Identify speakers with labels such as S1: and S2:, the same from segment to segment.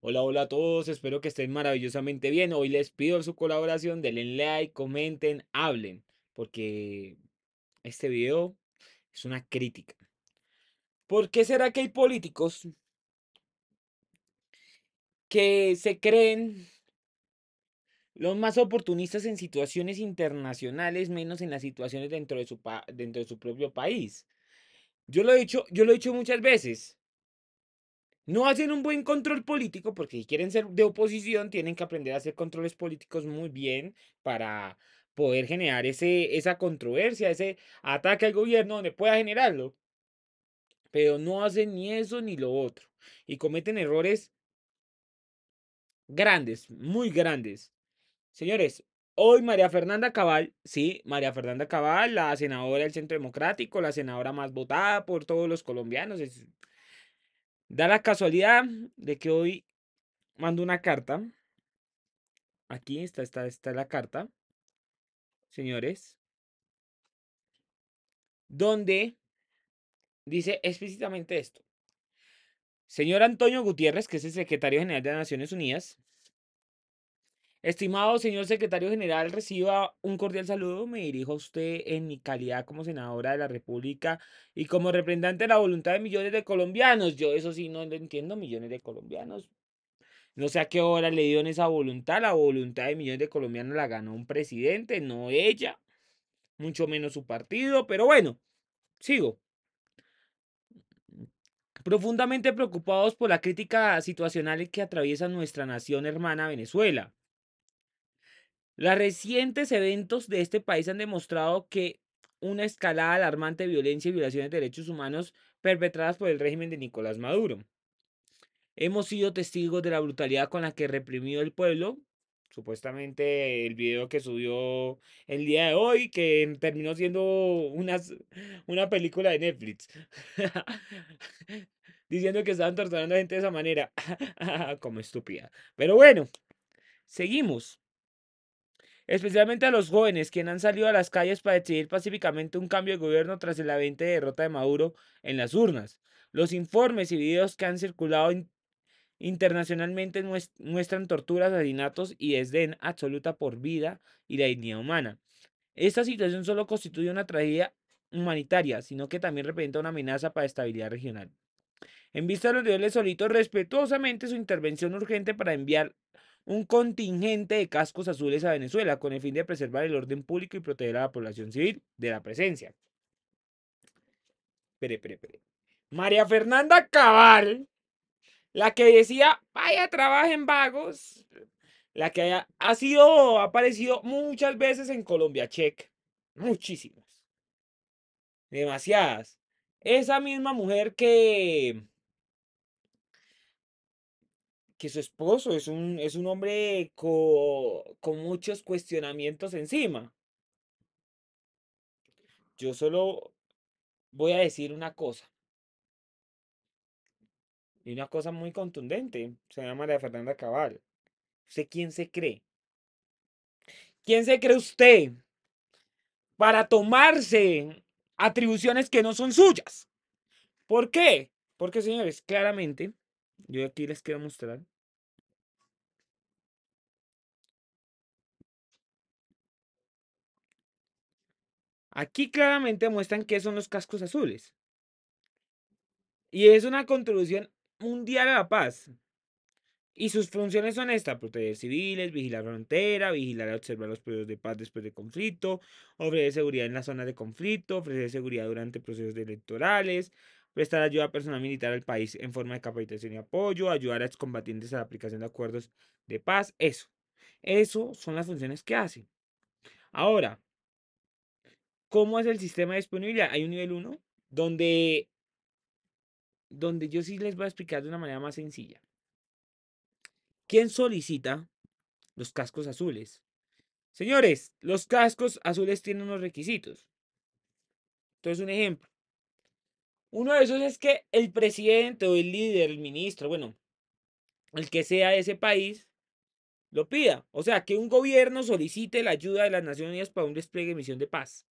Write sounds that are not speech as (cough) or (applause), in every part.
S1: Hola, hola a todos, espero que estén maravillosamente bien. Hoy les pido su colaboración, denle like, comenten, hablen, porque este video es una crítica. ¿Por qué será que hay políticos que se creen los más oportunistas en situaciones internacionales, menos en las situaciones dentro de su, dentro de su propio país? Yo lo, he dicho, yo lo he dicho muchas veces no hacen un buen control político, porque si quieren ser de oposición, tienen que aprender a hacer controles políticos muy bien para poder generar ese, esa controversia, ese ataque al gobierno donde pueda generarlo. Pero no hacen ni eso ni lo otro. Y cometen errores grandes, muy grandes. Señores, hoy María Fernanda Cabal, sí, María Fernanda Cabal, la senadora del Centro Democrático, la senadora más votada por todos los colombianos, es Da la casualidad de que hoy mando una carta. Aquí está, está, está la carta, señores. Donde dice explícitamente esto. Señor Antonio Gutiérrez, que es el secretario general de las Naciones Unidas, Estimado señor secretario general, reciba un cordial saludo. Me dirijo a usted en mi calidad como senadora de la República y como representante de la voluntad de millones de colombianos. Yo eso sí no lo entiendo, millones de colombianos. No sé a qué hora le dieron esa voluntad. La voluntad de millones de colombianos la ganó un presidente, no ella, mucho menos su partido. Pero bueno, sigo. Profundamente preocupados por la crítica situacional que atraviesa nuestra nación hermana Venezuela los recientes eventos de este país han demostrado que una escalada alarmante de violencia y violaciones de derechos humanos perpetradas por el régimen de Nicolás Maduro. Hemos sido testigos de la brutalidad con la que reprimió el pueblo, supuestamente el video que subió el día de hoy, que terminó siendo una película de Netflix, (laughs) diciendo que estaban torturando a gente de esa manera, (laughs) como estúpida. Pero bueno, seguimos especialmente a los jóvenes quienes han salido a las calles para decidir pacíficamente un cambio de gobierno tras el 20 de derrota de Maduro en las urnas. Los informes y videos que han circulado internacionalmente muestran torturas, asesinatos y desdén absoluta por vida y la dignidad humana. Esta situación solo constituye una tragedia humanitaria, sino que también representa una amenaza para la estabilidad regional. En vista de los niveles solitos, respetuosamente su intervención urgente para enviar un contingente de cascos azules a Venezuela con el fin de preservar el orden público y proteger a la población civil de la presencia. Espere, espere, espere. María Fernanda Cabal, la que decía, vaya, trabajen vagos, la que ha sido, ha aparecido muchas veces en Colombia Check, muchísimas, demasiadas. Esa misma mujer que que su esposo es un, es un hombre con muchos cuestionamientos encima. Yo solo voy a decir una cosa. Y una cosa muy contundente. Se llama María Fernanda Cabal. ¿Usted quién se cree? ¿Quién se cree usted para tomarse atribuciones que no son suyas? ¿Por qué? Porque, señores, claramente yo aquí les quiero mostrar. Aquí claramente muestran qué son los cascos azules. Y es una contribución mundial a la paz. Y sus funciones son estas, proteger civiles, vigilar frontera, vigilar y observar los periodos de paz después de conflicto, ofrecer seguridad en la zona de conflicto, ofrecer seguridad durante procesos electorales, prestar ayuda a personal militar al país en forma de capacitación y apoyo, ayudar a excombatientes a la aplicación de acuerdos de paz, eso. Eso son las funciones que hace. Ahora, ¿cómo es el sistema de disponibilidad? Hay un nivel 1 donde, donde yo sí les voy a explicar de una manera más sencilla. ¿Quién solicita los cascos azules? Señores, los cascos azules tienen unos requisitos. Entonces, un ejemplo. Uno de esos es que el presidente o el líder, el ministro, bueno, el que sea de ese país, lo pida. O sea, que un gobierno solicite la ayuda de las Naciones Unidas para un despliegue de misión de paz.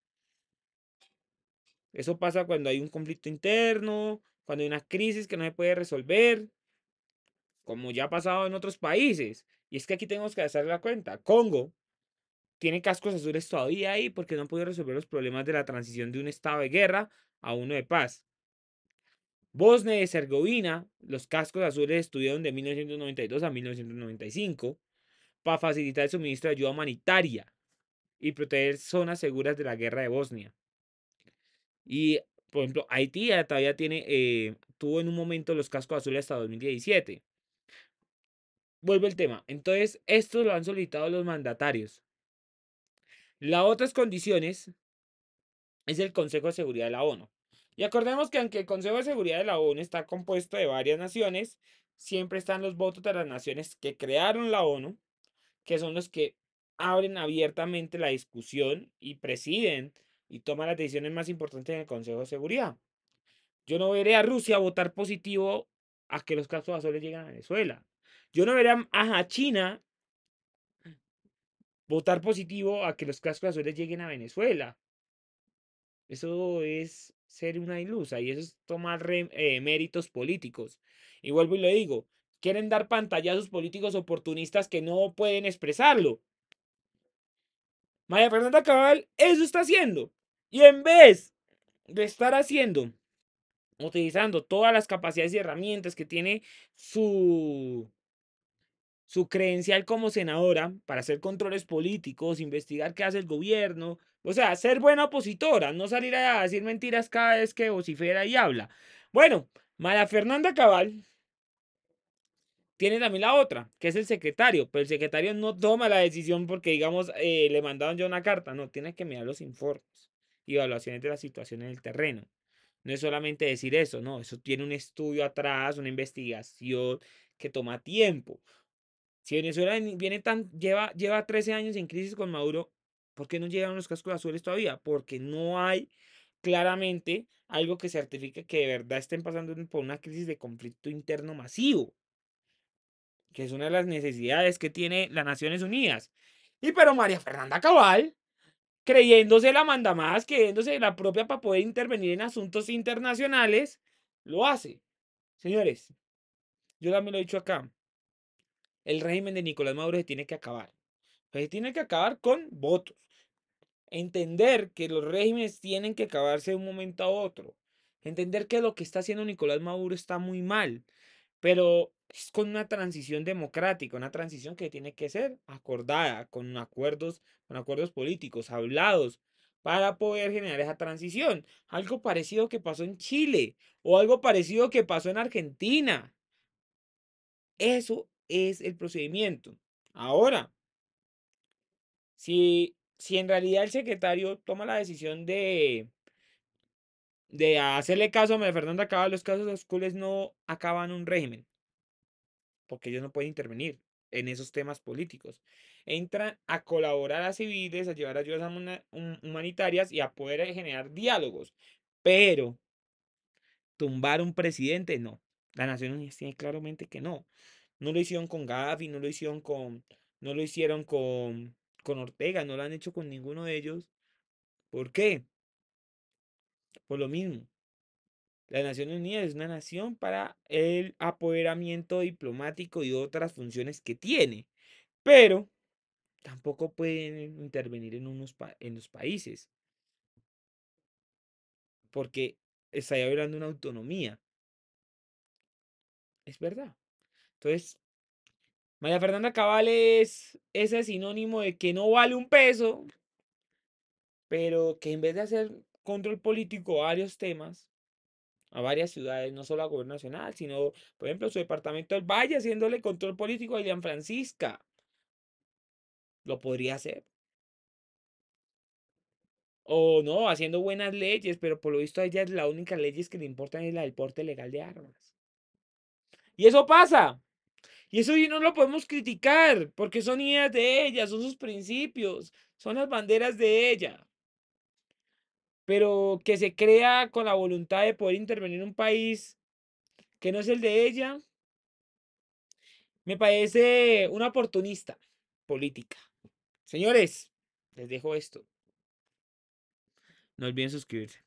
S1: Eso pasa cuando hay un conflicto interno, cuando hay una crisis que no se puede resolver, como ya ha pasado en otros países. Y es que aquí tenemos que hacer la cuenta. Congo tiene cascos azules todavía ahí porque no han podido resolver los problemas de la transición de un estado de guerra a uno de paz. Bosnia y Herzegovina, los cascos azules estuvieron de 1992 a 1995 para facilitar el suministro de ayuda humanitaria y proteger zonas seguras de la guerra de Bosnia. Y, por ejemplo, Haití todavía tiene, eh, tuvo en un momento los cascos azules hasta 2017. Vuelve el tema. Entonces, esto lo han solicitado los mandatarios. Las otras condiciones es el Consejo de Seguridad de la ONU. Y acordemos que aunque el Consejo de Seguridad de la ONU está compuesto de varias naciones, siempre están los votos de las naciones que crearon la ONU, que son los que abren abiertamente la discusión y presiden y toman las decisiones más importantes en el Consejo de Seguridad. Yo no veré a Rusia votar positivo a que los casos azules lleguen a Venezuela. Yo no veré a China votar positivo a que los cascos azules lleguen a Venezuela. Eso es ser una ilusa y eso es tomar eh, méritos políticos. Y vuelvo y le digo, quieren dar pantalla a sus políticos oportunistas que no pueden expresarlo. María Fernanda Cabal eso está haciendo. Y en vez de estar haciendo, utilizando todas las capacidades y herramientas que tiene su su credencial como senadora para hacer controles políticos, investigar qué hace el gobierno, o sea, ser buena opositora, no salir a decir mentiras cada vez que vocifera y habla. Bueno, Mara Fernanda Cabal tiene también la otra, que es el secretario, pero el secretario no toma la decisión porque, digamos, eh, le mandaron ya una carta, no, tiene que mirar los informes y evaluaciones de la situación en el terreno. No es solamente decir eso, no, eso tiene un estudio atrás, una investigación que toma tiempo. Si Venezuela viene tan, lleva, lleva 13 años en crisis con Maduro, ¿por qué no llegan los cascos azules todavía? Porque no hay claramente algo que certifique que de verdad estén pasando por una crisis de conflicto interno masivo, que es una de las necesidades que tiene las Naciones Unidas. Y pero María Fernanda Cabal, creyéndose la manda más, creyéndose la propia para poder intervenir en asuntos internacionales, lo hace. Señores, yo también lo he dicho acá el régimen de Nicolás Maduro se tiene que acabar. Pues, se tiene que acabar con votos. Entender que los regímenes tienen que acabarse de un momento a otro. Entender que lo que está haciendo Nicolás Maduro está muy mal, pero es con una transición democrática, una transición que tiene que ser acordada, con acuerdos, con acuerdos políticos, hablados, para poder generar esa transición. Algo parecido que pasó en Chile o algo parecido que pasó en Argentina. Eso es el procedimiento. Ahora, si, si en realidad el secretario toma la decisión de, de hacerle caso a María Fernanda Acaba, los casos oscuros no acaban un régimen, porque ellos no pueden intervenir en esos temas políticos. Entran a colaborar a civiles, a llevar ayudas humanitarias y a poder generar diálogos. Pero tumbar un presidente, no. La nación tiene claramente que no. No lo hicieron con Gavi, no lo hicieron con, no lo hicieron con, con Ortega, no lo han hecho con ninguno de ellos. ¿Por qué? Por lo mismo. La Nación Unida es una nación para el apoderamiento diplomático y otras funciones que tiene, pero tampoco pueden intervenir en, unos en los países, porque estaría violando una autonomía. Es verdad. Entonces, María Fernanda Cabal es ese sinónimo de que no vale un peso, pero que en vez de hacer control político a varios temas, a varias ciudades, no solo a gobierno nacional, sino, por ejemplo, su departamento del Valle, haciéndole control político a Ilian Francisca. Lo podría hacer. O no, haciendo buenas leyes, pero por lo visto a ella la única leyes que le importan es la del porte legal de armas. Y eso pasa. Y eso no lo podemos criticar, porque son ideas de ella, son sus principios, son las banderas de ella. Pero que se crea con la voluntad de poder intervenir en un país que no es el de ella, me parece una oportunista política. Señores, les dejo esto. No olviden suscribirse.